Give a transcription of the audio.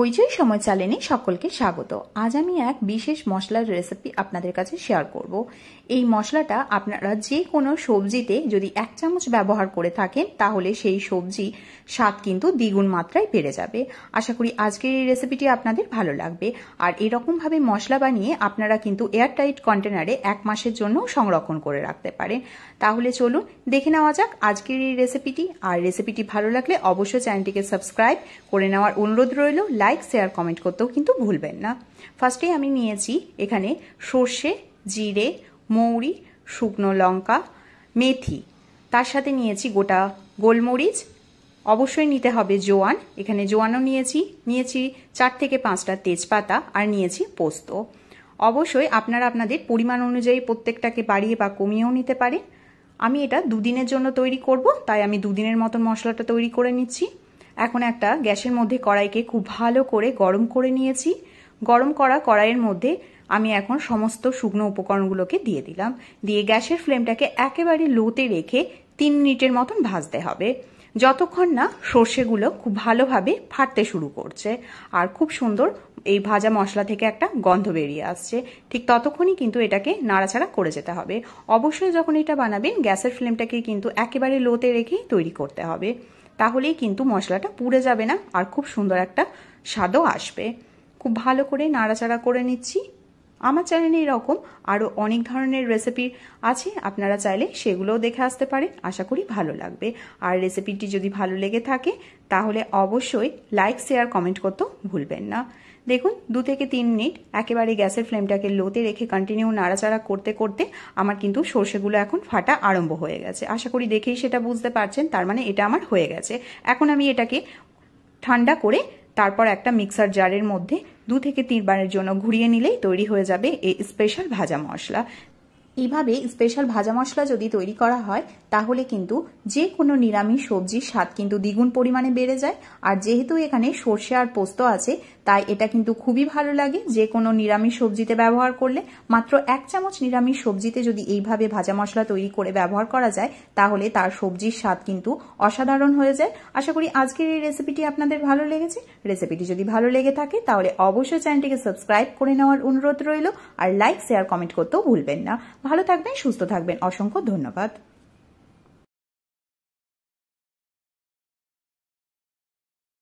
হইচই সময় চালেনি সকলকে স্বাগত আজ আমি এক বিশেষ মশলার রেসিপি আপনাদের কাছে শেয়ার করব এই মশলাটা আপনারা যে কোনো সবজিতে যদি এক চামচ ব্যবহার করে থাকেন তাহলে সেই সবজি স্বাদ কিন্তু দ্বিগুণ মাত্রায় বেড়ে যাবে আশা করি আজকের এই রেসিপিটি আপনাদের ভালো লাগবে আর এরকমভাবে মশলা বানিয়ে আপনারা কিন্তু এয়ারটাইট কন্টেনারে এক মাসের জন্য সংরক্ষণ করে রাখতে পারেন তাহলে চলুন দেখে নেওয়া যাক আজকের এই রেসিপিটি আর রেসিপিটি ভালো লাগলে অবশ্যই চ্যানেলটিকে সাবস্ক্রাইব করে নেওয়ার অনুরোধ রইল লাইক লাইক শেয়ার কমেন্ট করতেও কিন্তু ভুলবেন না ফার্স্টেই আমি নিয়েছি এখানে সর্ষে জিরে মৌরি শুকনো লঙ্কা মেথি তার সাথে নিয়েছি গোটা গোলমরিচ অবশ্যই নিতে হবে জোয়ান এখানে জোয়ানও নিয়েছি নিয়েছি চার থেকে পাঁচটা তেজপাতা আর নিয়েছি পোস্ত অবশ্যই আপনারা আপনাদের পরিমাণ অনুযায়ী প্রত্যেকটাকে বাড়িয়ে বা কমিয়েও নিতে পারে আমি এটা দুদিনের জন্য তৈরি করব তাই আমি দুদিনের মতন মশলাটা তৈরি করে নিচ্ছি এখন একটা গ্যাসের মধ্যে কড়াইকে খুব ভালো করে গরম করে নিয়েছি গরম করা কড়াইয়ের মধ্যে আমি এখন সমস্ত শুকনো উপকরণগুলোকে দিয়ে দিলাম দিয়ে গ্যাসের ফ্লেমটাকে একেবারে লোতে রেখে তিন মিনিটের মতন ভাজতে হবে যতক্ষণ না সর্ষেগুলো খুব ভালোভাবে ফাটতে শুরু করছে আর খুব সুন্দর এই ভাজা মশলা থেকে একটা গন্ধ বেরিয়ে আসছে ঠিক ততক্ষণই কিন্তু এটাকে নাড়াচাড়া করে যেতে হবে অবশ্যই যখন এটা বানাবেন গ্যাসের ফ্লেমটাকে কিন্তু একেবারে লোতে রেখেই তৈরি করতে হবে তাহলেই কিন্তু মশলাটা পুড়ে যাবে না আর খুব সুন্দর একটা স্বাদও আসবে খুব ভালো করে নাড়াচাড়া করে নিচ্ছি আমার চ্যানেলে এরকম আরও অনেক ধরনের রেসিপি আছে আপনারা চাইলে সেগুলোও দেখে আসতে পারেন আশা করি ভালো লাগবে আর রেসিপিটি যদি ভালো লেগে থাকে তাহলে অবশ্যই লাইক শেয়ার কমেন্ট করতেও ভুলবেন না দেখুন দু থেকে তিন মিনিট একেবারে গ্যাসের ফ্লেমটাকে লোতে রেখে কন্টিনিউ নাড়াচাড়া করতে করতে আমার কিন্তু সর্ষেগুলো এখন ফাটা আরম্ভ হয়ে গেছে আশা করি দেখেই সেটা বুঝতে পারছেন তার মানে এটা আমার হয়ে গেছে এখন আমি এটাকে ঠান্ডা করে তারপর একটা মিক্সার জারের মধ্যে দু থেকে তিনবারের জন্য ঘুরিয়ে নিলেই তৈরি হয়ে যাবে এই স্পেশাল ভাজা মশলা এইভাবে স্পেশাল ভাজা মশলা যদি তৈরি করা হয় তাহলে কিন্তু যে কোনো নিরামিষ সবজির স্বাদ কিন্তু দ্বিগুণ পরিমাণে বেড়ে যায় আর যেহেতু এখানে সর্ষে আর পোস্ত আছে তাই এটা কিন্তু খুবই ভালো লাগে যে কোনো নিরামিষ সবজিতে ব্যবহার করলে মাত্র এক চামচ নিরামিষ সবজিতে যদি এইভাবে ভাজা মশলা তৈরি করে ব্যবহার করা যায় তাহলে তার সবজির স্বাদ কিন্তু অসাধারণ হয়ে যায় আশা করি আজকের এই রেসিপিটি আপনাদের ভালো লেগেছে রেসিপিটি যদি ভালো লেগে থাকে তাহলে অবশ্যই চ্যানেলটিকে সাবস্ক্রাইব করে নেওয়ার অনুরোধ রইল আর লাইক শেয়ার কমেন্ট করতেও ভুলবেন না ভালো থাকবেন সুস্থ থাকবেন অসংখ্য ধন্যবাদ